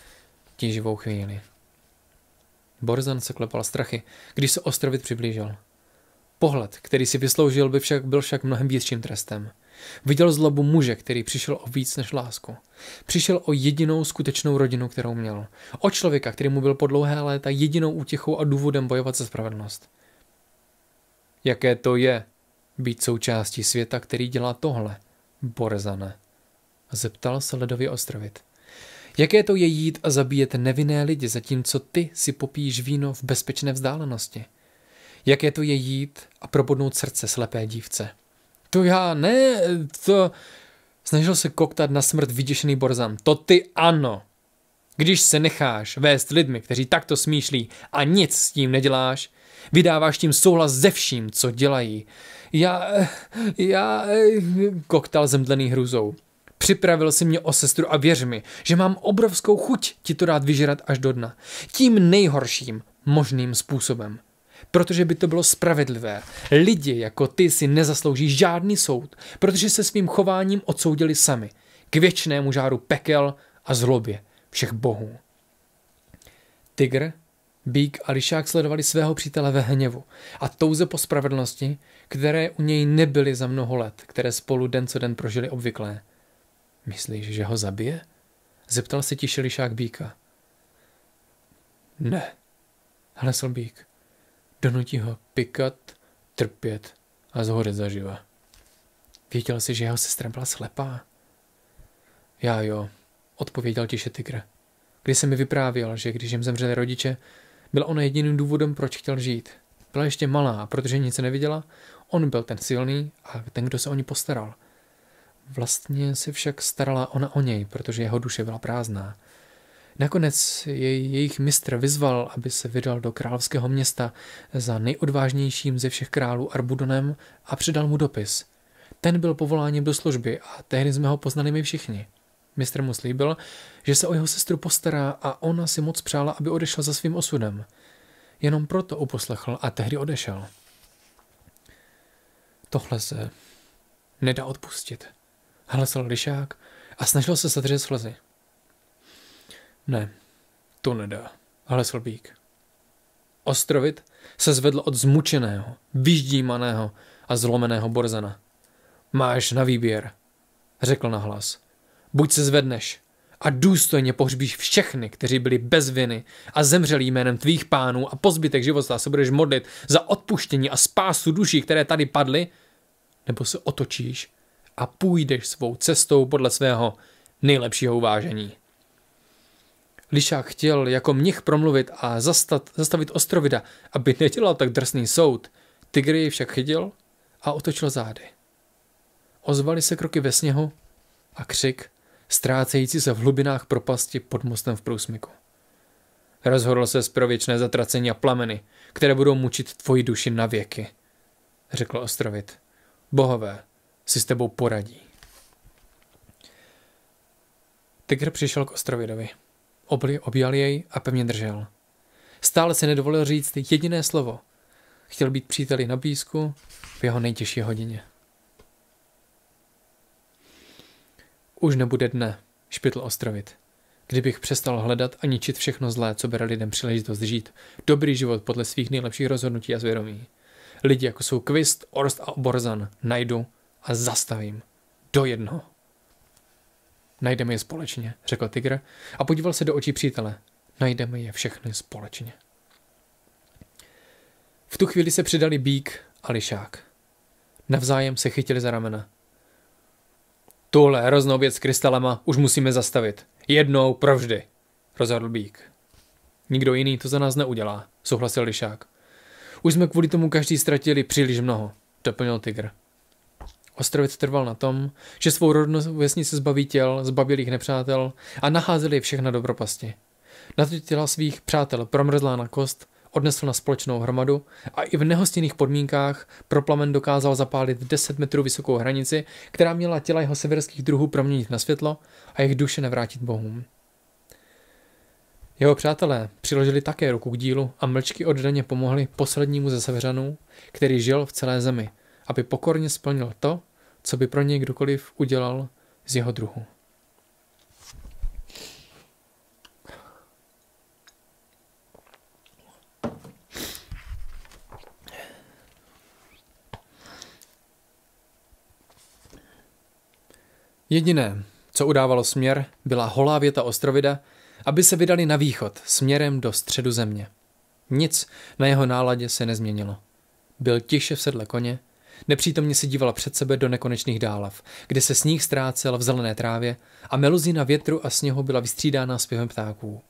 těživou chvíli. Borzan se klepal strachy, když se ostrovit přiblížil. Pohled, který si vysloužil, by však byl však mnohem větším trestem. Viděl zlobu muže, který přišel o víc než lásku. Přišel o jedinou skutečnou rodinu, kterou měl. O člověka, který mu byl po dlouhé léta jedinou útěchou a důvodem bojovat za spravedlnost. Jaké to je, být součástí světa, který dělá tohle, Borzane? Zeptal se ledový ostrovit. Jaké to je jít a zabíjet nevinné lidi, zatímco ty si popíš víno v bezpečné vzdálenosti? Jaké to je jít a probodnout srdce slepé dívce? To já ne, to... Snažil se koktat na smrt vyděšený Borzan. To ty ano. Když se necháš vést lidmi, kteří takto smýšlí a nic s tím neděláš, vydáváš tím souhlas ze vším, co dělají. Já, já, eh, koktal zemdlený hruzou. Připravil si mě o sestru a věř mi, že mám obrovskou chuť ti to dát vyžrat až do dna. Tím nejhorším možným způsobem. Protože by to bylo spravedlivé. Lidi jako ty si nezaslouží žádný soud, protože se svým chováním odsoudili sami. K věčnému žáru pekel a zlobě všech bohů. Tygr, Bík a Lišák sledovali svého přítele ve hněvu a touze po spravedlnosti, které u něj nebyly za mnoho let, které spolu den co den prožili obvyklé. Myslíš, že ho zabije? Zeptal se ti šelišák býka. Ne, hlesl bík. Donutí ho pikat, trpět a zhoret zaživa. Věděl jsi, že jeho sestra byla slepá? Já jo, odpověděl tiše tygr. Když se mi vyprávěl, že když jim zemřeli rodiče, byla ona jediným důvodem, proč chtěl žít. Byla ještě malá, protože nic neviděla, on byl ten silný a ten, kdo se o ní postaral – Vlastně se však starala ona o něj, protože jeho duše byla prázdná. Nakonec jej jejich mistr vyzval, aby se vydal do královského města za nejodvážnějším ze všech králů Arbudonem a předal mu dopis. Ten byl povoláním do služby a tehdy jsme ho poznali my všichni. Mistr mu slíbil, že se o jeho sestru postará a ona si moc přála, aby odešla za svým osudem. Jenom proto uposlechl a tehdy odešel. Tohle se nedá odpustit hlesal lišák a snažil se zadržet slzy. Ne, to nedá, hlesl bík. Ostrovit se zvedl od zmučeného, vyždímaného a zlomeného Borzana. Máš na výběr, řekl nahlas. Buď se zvedneš a důstojně pohřbíš všechny, kteří byli bez viny a zemřeli jménem tvých pánů a po zbytek života se budeš modlit za odpuštění a spásu duší, které tady padly, nebo se otočíš a půjdeš svou cestou podle svého nejlepšího uvážení. Lišák chtěl jako mnich promluvit a zastat, zastavit Ostrovida, aby nedělal tak drsný soud. Tygr jej však chytil a otočil zády. Ozvaly se kroky ve sněhu a křik, ztrácející se v hlubinách propasti pod mostem v průsmyku. Rozhodl se z prověčné zatracení a plameny, které budou mučit tvoji duši na věky, řekl Ostrovit. Bohové, si s tebou poradí. Tygr přišel k Ostrovidovi. Obli objal jej a pevně držel. Stále se nedovolil říct jediné slovo. Chtěl být příteli na blízku v jeho nejtěžší hodině. Už nebude dne, špitl Ostrovit. Kdybych přestal hledat a ničit všechno zlé, co bere lidem příležitost žít, dobrý život podle svých nejlepších rozhodnutí a zvědomí. Lidi jako jsou Kvist, Orst a Borzan najdu a zastavím. Do jednoho. Najdeme je společně, řekl Tigr a podíval se do očí přítele. Najdeme je všechny společně. V tu chvíli se přidali bík a lišák. Navzájem se chytili za ramena. Tuhle hroznou věc s krystalama už musíme zastavit. Jednou provždy, rozhodl Bík. Nikdo jiný to za nás neudělá, souhlasil Lišák. Už jsme kvůli tomu každý ztratili příliš mnoho, doplnil Tigr. Ostrovic trval na tom, že svou rodnou vesnici zbaví těl, zbavilých nepřátel a naházeli je všechna do propasti. Na to těla svých přátel promrzlá na kost, odnesl na společnou hromadu a i v nehostinných podmínkách pro plamen dokázal zapálit 10 metrů vysokou hranici, která měla těla jeho severských druhů proměnit na světlo a jejich duše navrátit bohům. Jeho přátelé přiložili také ruku k dílu a mlčky oddaně pomohli poslednímu ze severanů, který žil v celé zemi, aby pokorně splnil to, co by pro něj kdokoliv udělal z jeho druhu. Jediné, co udávalo směr, byla holá věta Ostrovida, aby se vydali na východ, směrem do středu země. Nic na jeho náladě se nezměnilo. Byl tiše v sedle koně Nepřítomně se dívala před sebe do nekonečných dálav, kde se sníh ztrácel v zelené trávě a meluzina větru a sněhu byla vystřídána zpěvem ptáků.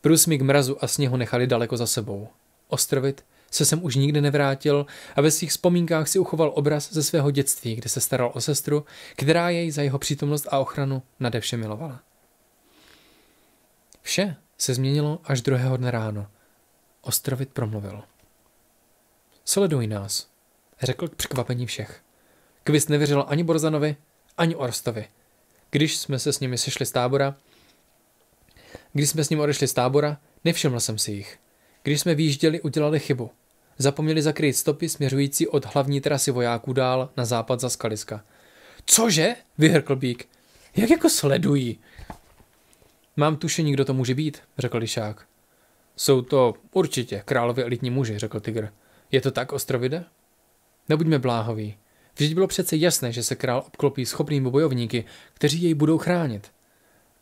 Průsmík mrazu a sněhu nechali daleko za sebou. Ostrovit se sem už nikdy nevrátil a ve svých vzpomínkách si uchoval obraz ze svého dětství, kde se staral o sestru, která jej za jeho přítomnost a ochranu nade vše milovala. Vše se změnilo až druhého dne ráno. Ostrovit promluvil. Sleduj nás, řekl k překvapení všech. Kvist nevěřil ani Borzanovi, ani Orstovi. Když jsme se s nimi sešli z tábora, když jsme s ním odešli z tábora, nevšiml jsem si jich. Když jsme výjížděli, udělali chybu. Zapomněli zakrýt stopy směřující od hlavní trasy vojáků dál na západ za Skaliska. Cože? vyhrkl Bík. Jak jako sledují? Mám tušení, kdo to může být, řekl Lišák. Jsou to určitě královi elitní muži, řekl Tigr. Je to tak, Ostrovide? Nebuďme bláhoví. Vždyť bylo přece jasné, že se král obklopí schopnými bojovníky, kteří jej budou chránit.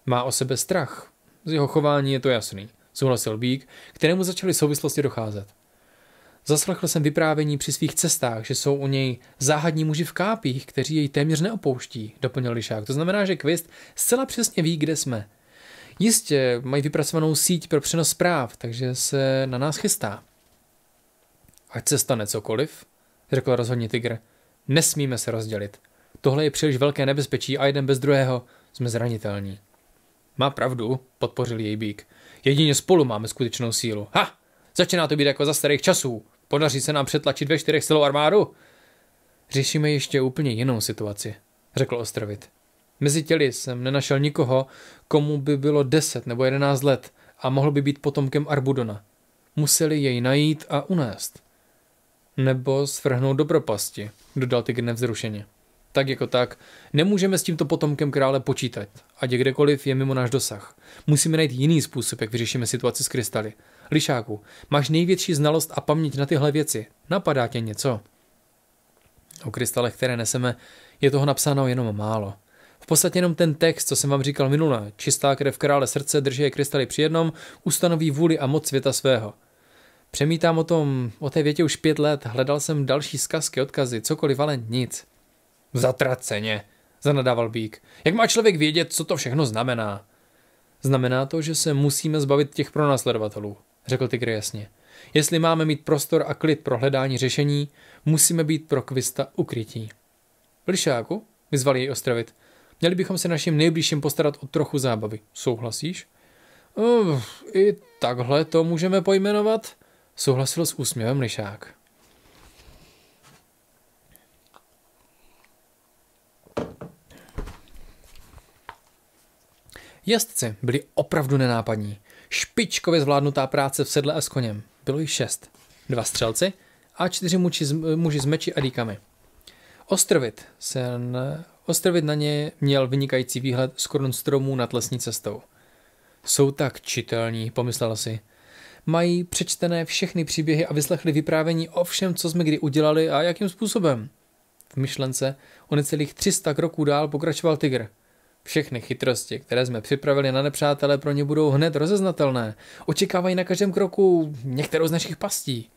Má o sebe strach. Z jeho chování je to jasný, souhlasil Bík, kterému začaly souvislosti docházet. Zaslechl jsem vyprávění při svých cestách, že jsou u něj záhadní muži v kápích, kteří jej téměř neopouští, doplnil Lišák. To znamená, že Kvist zcela přesně ví, kde jsme. Jistě mají vypracovanou síť pro přenos zpráv, takže se na nás chystá. Ať se stane cokoliv, řekl rozhodně Tigr, Nesmíme se rozdělit. Tohle je příliš velké nebezpečí a jeden bez druhého jsme zranitelní. Má pravdu, podpořil jej bík. Jedině spolu máme skutečnou sílu. Ha! Začíná to být jako za starých časů. Podaří se nám přetlačit ve čtyřech celou armádu? Řešíme ještě úplně jinou situaci, řekl Ostrovit. Mezi těli jsem nenašel nikoho, komu by bylo deset nebo jedenáct let a mohl by být potomkem Arbudona. Museli jej najít a unést nebo svrhnout do propasti, dodal Tygr nevzrušeně. Tak jako tak, nemůžeme s tímto potomkem krále počítat, ať je kdekoliv je mimo náš dosah. Musíme najít jiný způsob, jak vyřešíme situaci s krystaly. Lišáku, máš největší znalost a paměť na tyhle věci. Napadá tě něco? O krystalech, které neseme, je toho napsáno jenom málo. V podstatě jenom ten text, co jsem vám říkal minule. Čistá krev krále srdce drží krystaly při jednom, ustanoví vůli a moc světa svého. Přemítám o tom, o té větě už pět let, hledal jsem další zkazky, odkazy, cokoliv, ale nic. Zatraceně, zanadával Bík. Jak má člověk vědět, co to všechno znamená? Znamená to, že se musíme zbavit těch pronásledovatelů, řekl Tigr jasně. Jestli máme mít prostor a klid pro hledání řešení, musíme být pro Kvista ukrytí. Blišáku, vyzval jej ostravit, měli bychom se našim nejbližším postarat o trochu zábavy. Souhlasíš? Uh, I takhle to můžeme pojmenovat? Souhlasil s úsměvem Lišák. Jezdci byli opravdu nenápadní. Špičkově zvládnutá práce v sedle a s koněm. Bylo jich šest. Dva střelci a čtyři muži, muži s meči a dýkami. Ostrovit, sen, Ostrovit na ně měl vynikající výhled z korun stromů nad lesní cestou. Jsou tak čitelní, pomyslel si – mají přečtené všechny příběhy a vyslechli vyprávění o všem, co jsme kdy udělali a jakým způsobem. V myšlence o necelých 300 kroků dál pokračoval tigr. Všechny chytrosti, které jsme připravili na nepřátelé, pro ně budou hned rozeznatelné. Očekávají na každém kroku některou z našich pastí.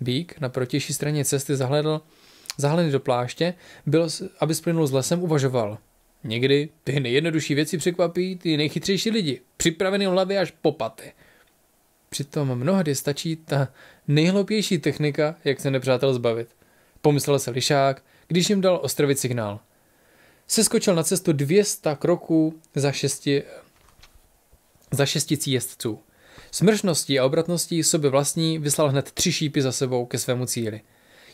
Bík na protější straně cesty zahledl zahalený do pláště, byl, aby splynul s lesem, uvažoval. Někdy ty nejjednodušší věci překvapí ty nejchytřejší lidi, připravený hlavy až po paty. Přitom mnohdy stačí ta nejhloupější technika, jak se nepřátel zbavit. Pomyslel se lišák, když jim dal ostrovit signál. Seskočil na cestu 200 kroků za šesti, za šesticí jezdců. Smršností a obratností sobě vlastní vyslal hned tři šípy za sebou ke svému cíli.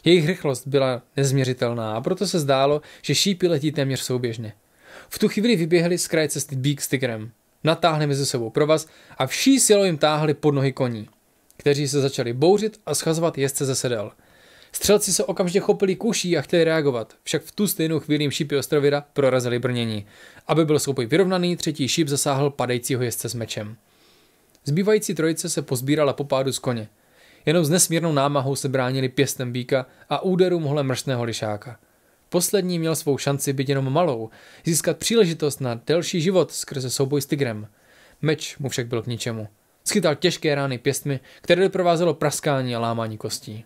Jejich rychlost byla nezměřitelná a proto se zdálo, že šípy letí téměř souběžně. V tu chvíli vyběhli z kraje cesty Beak s natáhli mezi sebou provaz a vší silou jim táhli pod nohy koní, kteří se začali bouřit a schazovat jezdce ze sedel. Střelci se okamžitě chopili kuší a chtěli reagovat, však v tu stejnou chvíli jim šípy Ostrovira prorazili brnění. Aby byl souboj vyrovnaný, třetí šíp zasáhl padajícího jezdce s mečem. Zbývající trojice se pozbírala po pádu z koně. Jenom s nesmírnou námahou se bránili pěstem býka a úderu mohle mrštného lišáka. Poslední měl svou šanci být jenom malou, získat příležitost na delší život skrze souboj s tigrem. Meč mu však byl k ničemu. Schytal těžké rány pěstmi, které doprovázelo praskání a lámání kostí.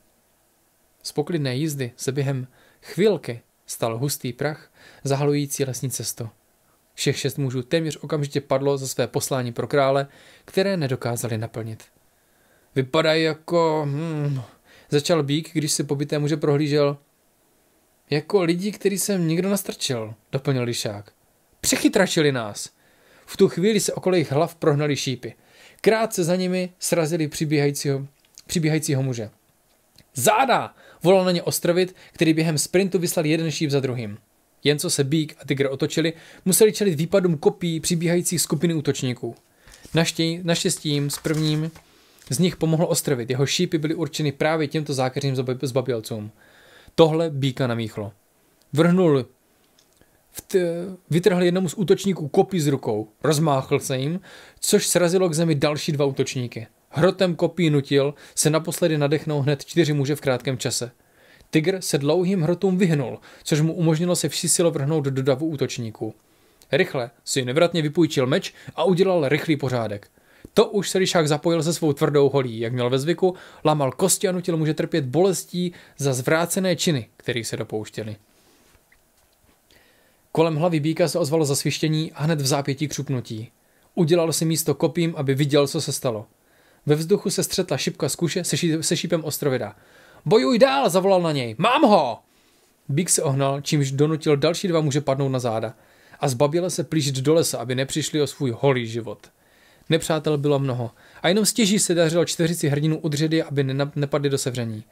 Z poklidné jízdy se během chvilky stal hustý prach, zahalující lesní cestu. Všech šest mužů téměř okamžitě padlo za své poslání pro krále, které nedokázali naplnit. Vypadají jako... Hmm, začal Bík, když si pobyté muže prohlížel – jako lidi, který jsem nikdo nastrčil, doplnil lišák. Přechytračili nás. V tu chvíli se okolo jejich hlav prohnali šípy. Krátce za nimi srazili přibíhajícího, přibíhajícího muže. Záda! Volal na ně ostrovit, který během sprintu vyslal jeden šíp za druhým. Jen co se Bík a Tygr otočili, museli čelit výpadům kopií přibíhajících skupiny útočníků. Naštěj, naštěstí jim s prvním z nich pomohl ostrovit, jeho šípy byly určeny právě těmto zákeřným zbabělcům tohle býka namíchlo. Vrhnul, t- vytrhl jednomu z útočníků kopí z rukou, rozmáchl se jim, což srazilo k zemi další dva útočníky. Hrotem kopí nutil se naposledy nadechnou hned čtyři muže v krátkém čase. Tigr se dlouhým hrotům vyhnul, což mu umožnilo se vší silo vrhnout do davu útočníků. Rychle si nevratně vypůjčil meč a udělal rychlý pořádek. To už se Ryšák zapojil se svou tvrdou holí, jak měl ve zvyku, lámal kosti a nutil muže trpět bolestí za zvrácené činy, kterých se dopouštěli. Kolem hlavy býka se ozvalo zasvištění a hned v zápětí křupnutí. Udělal si místo kopím, aby viděl, co se stalo. Ve vzduchu se střetla šipka z kuše se, ší, se šípem ostrovida. Bojuj dál, zavolal na něj. Mám ho! Bík se ohnal, čímž donutil další dva muže padnout na záda a zbaběle se plížit do lesa, aby nepřišli o svůj holý život. Nepřátel bylo mnoho. A jenom stěží se dařilo čtyřici hrdinů udředy, aby nepadli do sevření.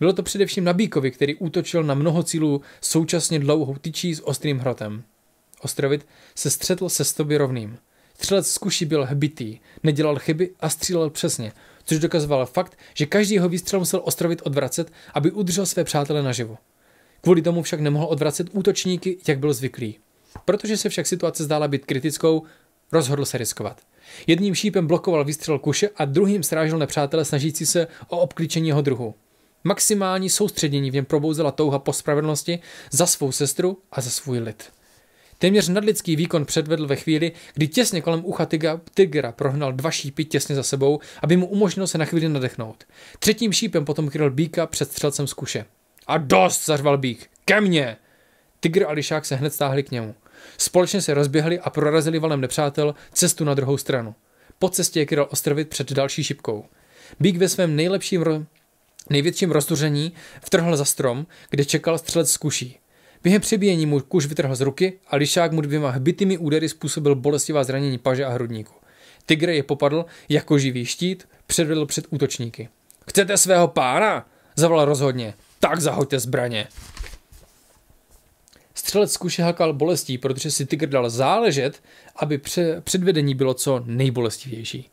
Bylo to především Bíkovi, který útočil na mnoho cílů současně dlouhou tyčí s ostrým hrotem. Ostrovit se střetl se stoby rovným. Střelec z kuší byl hbitý, nedělal chyby a střílel přesně, což dokazoval fakt, že každý jeho výstřel musel Ostrovit odvracet, aby udržel své přátele naživu. Kvůli tomu však nemohl odvracet útočníky, jak byl zvyklý. Protože se však situace zdála být kritickou, rozhodl se riskovat. Jedním šípem blokoval výstřel kuše a druhým srážel nepřátele snažící se o obklíčení jeho druhu. Maximální soustředění v něm probouzela touha po spravedlnosti za svou sestru a za svůj lid. Téměř nadlidský výkon předvedl ve chvíli, kdy těsně kolem ucha tygra, tygra prohnal dva šípy těsně za sebou, aby mu umožnil se na chvíli nadechnout. Třetím šípem potom kryl býka před střelcem z kuše. A dost, zařval bík. Ke mně! Tygr a lišák se hned stáhli k němu. Společně se rozběhli a prorazili valem nepřátel cestu na druhou stranu. Po cestě je Kiril Ostrovit před další šipkou. Bík ve svém nejlepším ro- největším roztuření vtrhl za strom, kde čekal střelec z kuší. Během přebíjení mu kuš vytrhl z ruky a lišák mu dvěma hbitými údery způsobil bolestivá zranění paže a hrudníku. Tigre je popadl jako živý štít, předvedl před útočníky. Chcete svého pána? Zavolal rozhodně. Tak zahoďte zbraně. Střelec zkuše hakal bolestí, protože si Tiger dal záležet, aby pře- předvedení bylo co nejbolestivější.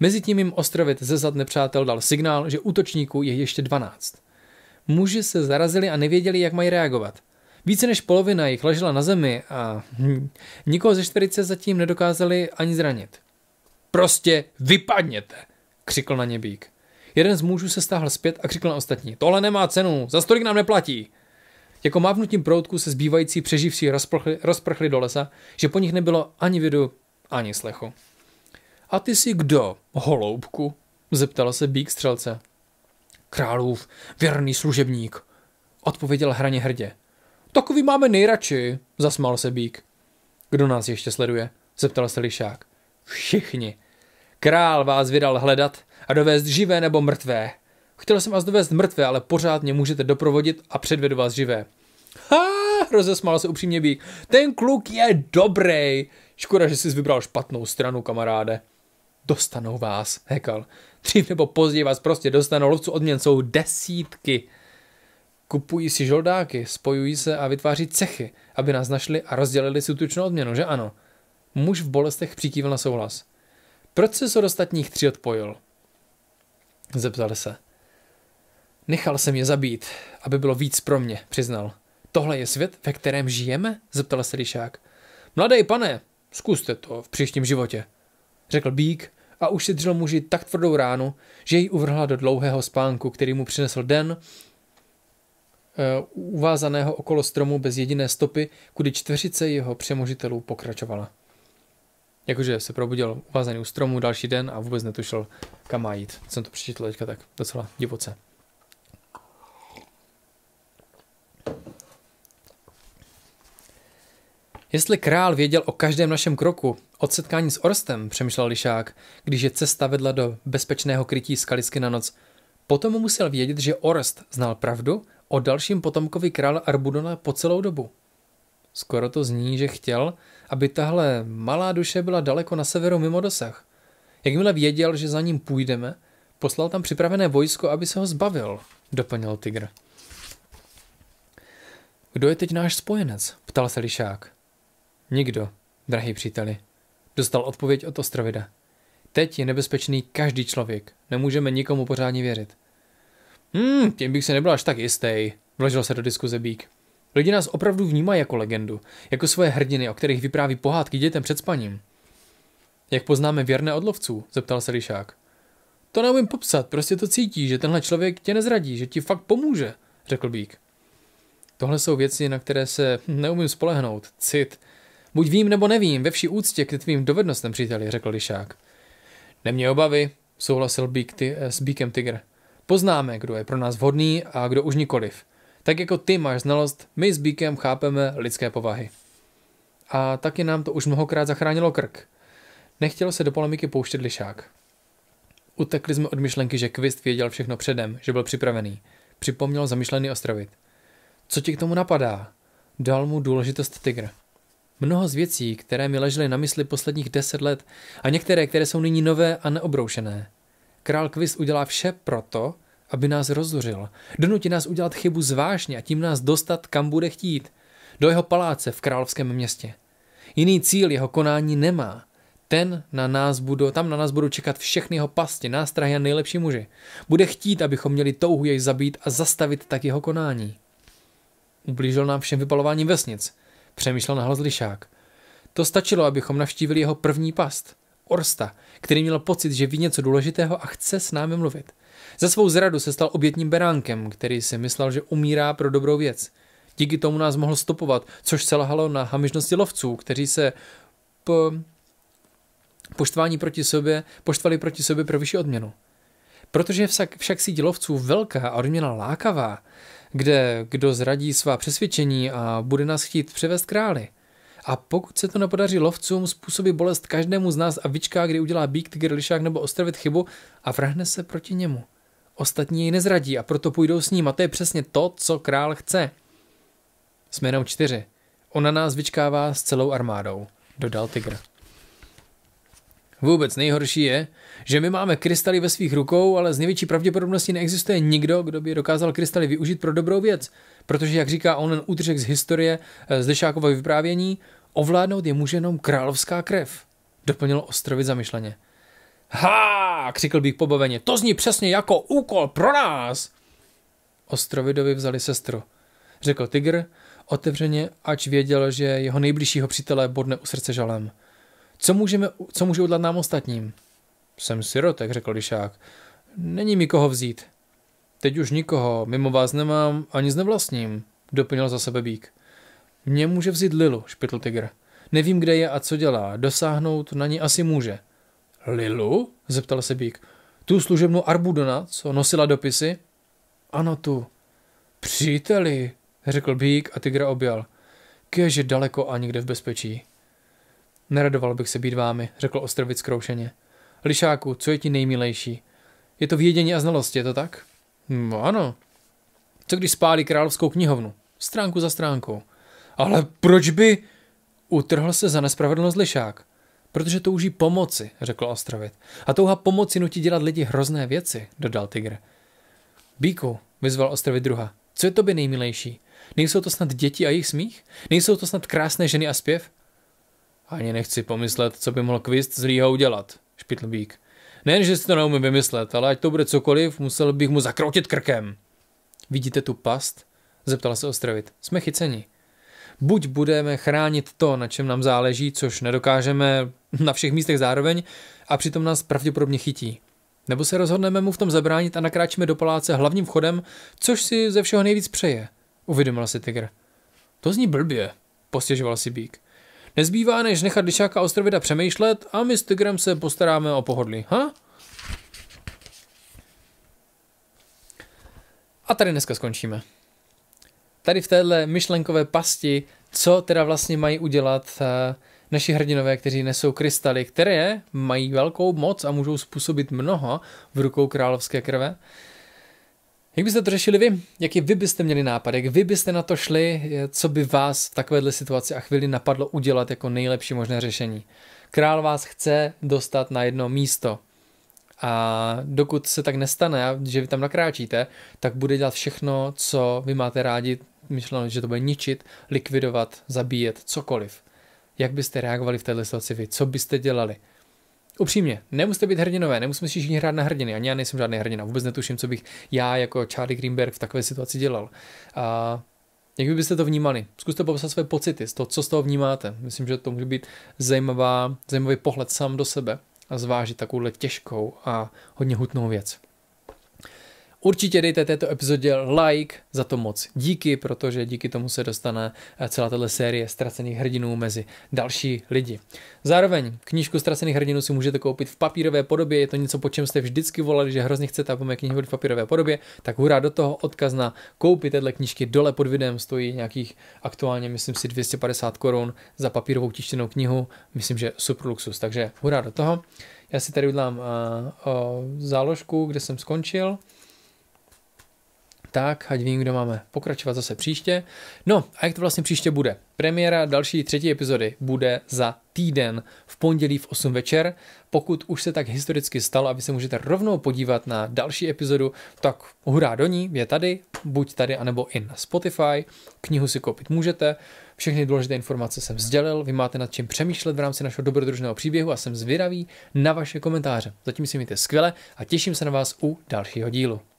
Mezitím jim Ostravit ze zad nepřátel dal signál, že útočníků je ještě 12. Muži se zarazili a nevěděli, jak mají reagovat. Více než polovina jich ležela na zemi a hm, nikoho ze čtyřice zatím nedokázali ani zranit. Prostě vypadněte, křikl na ně bík. Jeden z mužů se stáhl zpět a křikl na ostatní. Tohle nemá cenu, za stolik nám neplatí. Jako mávnutím proutku se zbývající přeživší rozprchli, rozprchli do lesa, že po nich nebylo ani vidu, ani slechu. A ty jsi kdo, holoubku? zeptala se Bík střelce. Králův, věrný služebník, odpověděl hraně hrdě. Takový máme nejradši, zasmál se Bík. Kdo nás ještě sleduje? zeptal se Lišák. Všichni. Král vás vydal hledat a dovést živé nebo mrtvé. Chtěl jsem vás dovést mrtvé, ale pořád mě můžete doprovodit a předvedu vás živé. Ha, rozesmál se upřímně Bík. Ten kluk je dobrý. Škoda, že jsi vybral špatnou stranu, kamaráde. Dostanou vás, hekal. Dřív nebo později vás prostě dostanou, lovců odměn jsou desítky. Kupují si žoldáky, spojují se a vytváří cechy, aby nás našli a rozdělili si tučnou odměnu, že ano? Muž v bolestech přikývil na souhlas. Proč se od ostatních tři odpojil? Zeptal se. Nechal jsem je zabít, aby bylo víc pro mě, přiznal. Tohle je svět, ve kterém žijeme? zeptal se lišák. Mladý pane, zkuste to v příštím životě, řekl Bík a už si dřel muži tak tvrdou ránu, že ji uvrhla do dlouhého spánku, který mu přinesl den, uh, uvázaného okolo stromu bez jediné stopy, kudy čtveřice jeho přemožitelů pokračovala. Jakože se probudil uvázaný u stromu další den a vůbec netušil, kam má jít. Jsem to přečetl teďka tak docela divoce. Jestli král věděl o každém našem kroku, od setkání s Orstem, přemýšlel Lišák, když je cesta vedla do bezpečného krytí skalisky na noc, potom musel vědět, že Orst znal pravdu o dalším potomkovi krále Arbudona po celou dobu. Skoro to zní, že chtěl, aby tahle malá duše byla daleko na severu mimo dosah. Jakmile věděl, že za ním půjdeme, poslal tam připravené vojsko, aby se ho zbavil, doplnil Tigr. Kdo je teď náš spojenec? ptal se Lišák. Nikdo, drahý příteli, dostal odpověď od Ostrovida. Teď je nebezpečný každý člověk, nemůžeme nikomu pořádně věřit. Hmm, tím bych se nebyl až tak jistý, vložil se do diskuze Bík. Lidi nás opravdu vnímají jako legendu, jako svoje hrdiny, o kterých vypráví pohádky dětem před spaním. Jak poznáme věrné odlovců? zeptal se Lišák. To neumím popsat, prostě to cítí, že tenhle člověk tě nezradí, že ti fakt pomůže, řekl Bík. Tohle jsou věci, na které se neumím spolehnout. Cit, Buď vím nebo nevím, ve vší úctě k tvým dovednostem, příteli, řekl lišák. Neměj obavy, souhlasil Bík ty, eh, s Bíkem Tygr. Poznáme, kdo je pro nás vhodný a kdo už nikoliv. Tak jako ty máš znalost, my s Bíkem chápeme lidské povahy. A taky nám to už mnohokrát zachránilo krk. Nechtěl se do polemiky pouštět lišák. Utekli jsme od myšlenky, že Kvist věděl všechno předem, že byl připravený. Připomněl zamýšlený ostrovit. Co ti k tomu napadá? Dal mu důležitost tygr. Mnoho z věcí, které mi ležely na mysli posledních deset let a některé, které jsou nyní nové a neobroušené. Král Kvist udělá vše proto, aby nás rozzuřil. Donutí nás udělat chybu zvážně a tím nás dostat, kam bude chtít. Do jeho paláce v královském městě. Jiný cíl jeho konání nemá. Ten na nás budou, tam na nás budou čekat všechny jeho pasti, nástrahy a nejlepší muži. Bude chtít, abychom měli touhu jej zabít a zastavit tak jeho konání. Ublížil nám všem vypalováním vesnic – přemýšlel nahlas lišák. To stačilo, abychom navštívili jeho první past, Orsta, který měl pocit, že ví něco důležitého a chce s námi mluvit. Za svou zradu se stal obětním beránkem, který si myslel, že umírá pro dobrou věc. Díky tomu nás mohl stopovat, což se lahalo na hamižnosti lovců, kteří se po poštvání proti sobě, poštvali proti sobě pro vyšší odměnu. Protože však, však síť lovců velká a odměna lákavá, kde kdo zradí svá přesvědčení a bude nás chtít převést králi. A pokud se to nepodaří lovcům, způsobí bolest každému z nás a vyčká, kdy udělá bík, tygr, lišák nebo ostravit chybu a vrhne se proti němu. Ostatní jej nezradí a proto půjdou s ním a to je přesně to, co král chce. Jsme jenom čtyři. Ona nás vyčkává s celou armádou, dodal tygr. Vůbec nejhorší je, že my máme krystaly ve svých rukou, ale z největší pravděpodobnosti neexistuje nikdo, kdo by dokázal krystaly využít pro dobrou věc. Protože, jak říká onen útržek z historie eh, z Dešákova vyprávění, ovládnout je může jenom královská krev. Doplnil Ostrovi zamyšleně. Ha! křikl bych pobaveně. To zní přesně jako úkol pro nás! Ostrovidovi vzali sestru. Řekl Tigr, otevřeně, ač věděl, že jeho nejbližšího přítele bodne u srdce žalem. Co, můžeme, co může udělat nám ostatním? Jsem sirotek, řekl lišák. Není mi koho vzít. Teď už nikoho, mimo vás nemám ani s nevlastním, doplnil za sebe bík. Mě může vzít Lilu, špitl tygr. Nevím, kde je a co dělá, dosáhnout na ní asi může. Lilu? zeptal se bík. Tu služebnu Arbudona, co nosila dopisy? Ano, tu. Příteli, řekl bík a tygra objal. je daleko a někde v bezpečí. Neradoval bych se být vámi, řekl Ostrovic kroušeně. Lišáku, co je ti nejmilejší? Je to vědění a znalost, je to tak? No ano. Co když spálí královskou knihovnu? Stránku za stránkou. Ale proč by... Utrhl se za nespravedlnost lišák. Protože touží pomoci, řekl Ostrovit. A touha pomoci nutí dělat lidi hrozné věci, dodal Tigr. Bíku, vyzval Ostrovit druha, co je tobě nejmilejší? Nejsou to snad děti a jejich smích? Nejsou to snad krásné ženy a zpěv? Ani nechci pomyslet, co by mohl Kvist z Rýho udělat, Bík. Nejen, že si to neumím vymyslet, ale ať to bude cokoliv, musel bych mu zakroutit krkem. Vidíte tu past? Zeptal se Ostrovit. Jsme chyceni. Buď budeme chránit to, na čem nám záleží, což nedokážeme na všech místech zároveň, a přitom nás pravděpodobně chytí. Nebo se rozhodneme mu v tom zabránit a nakráčíme do paláce hlavním vchodem, což si ze všeho nejvíc přeje, uvědomil si tygr. To zní blbě, postěžoval si Bík. Nezbývá než nechat lišáka ostrovida přemýšlet a my s Tigrem se postaráme o pohodlí, ha? A tady dneska skončíme. Tady v téhle myšlenkové pasti, co teda vlastně mají udělat eh, naši hrdinové, kteří nesou krystaly, které mají velkou moc a můžou způsobit mnoho v rukou královské krve, jak byste to řešili vy? Jaký vy byste měli nápad? Jak vy byste na to šli? Co by vás v takovéhle situaci a chvíli napadlo udělat jako nejlepší možné řešení? Král vás chce dostat na jedno místo. A dokud se tak nestane, že vy tam nakráčíte, tak bude dělat všechno, co vy máte rádi, myšleno, že to bude ničit, likvidovat, zabíjet, cokoliv. Jak byste reagovali v této situaci vy? Co byste dělali? upřímně, nemusíte být hrdinové, nemusíme si všichni hrát na hrdiny, ani já nejsem žádný hrdina, vůbec netuším, co bych já jako Charlie Greenberg v takové situaci dělal. A jak byste to vnímali? Zkuste popsat své pocity z toho, co z toho vnímáte. Myslím, že to může být zajímavá, zajímavý pohled sám do sebe a zvážit takovouhle těžkou a hodně hutnou věc. Určitě dejte této epizodě like, za to moc díky, protože díky tomu se dostane eh, celá tato série Ztracených hrdinů mezi další lidi. Zároveň knížku Ztracených hrdinů si můžete koupit v papírové podobě, je to něco, po čem jste vždycky volali, že hrozně chcete, aby moje knihy byly v papírové podobě, tak hurá do toho odkaz na koupit této knížky dole pod videem, stojí nějakých aktuálně, myslím si, 250 korun za papírovou tištěnou knihu, myslím, že super luxus, takže hurá do toho. Já si tady udělám uh, uh, záložku, kde jsem skončil. Tak, ať vím, kdo máme pokračovat zase příště. No a jak to vlastně příště bude? Premiéra další třetí epizody bude za týden v pondělí v 8 večer. Pokud už se tak historicky stalo a vy se můžete rovnou podívat na další epizodu, tak hurá do ní, je tady, buď tady, anebo i na Spotify. Knihu si koupit můžete. Všechny důležité informace jsem sdělil, vy máte nad čím přemýšlet v rámci našeho dobrodružného příběhu a jsem zvědavý na vaše komentáře. Zatím si mějte skvěle a těším se na vás u dalšího dílu.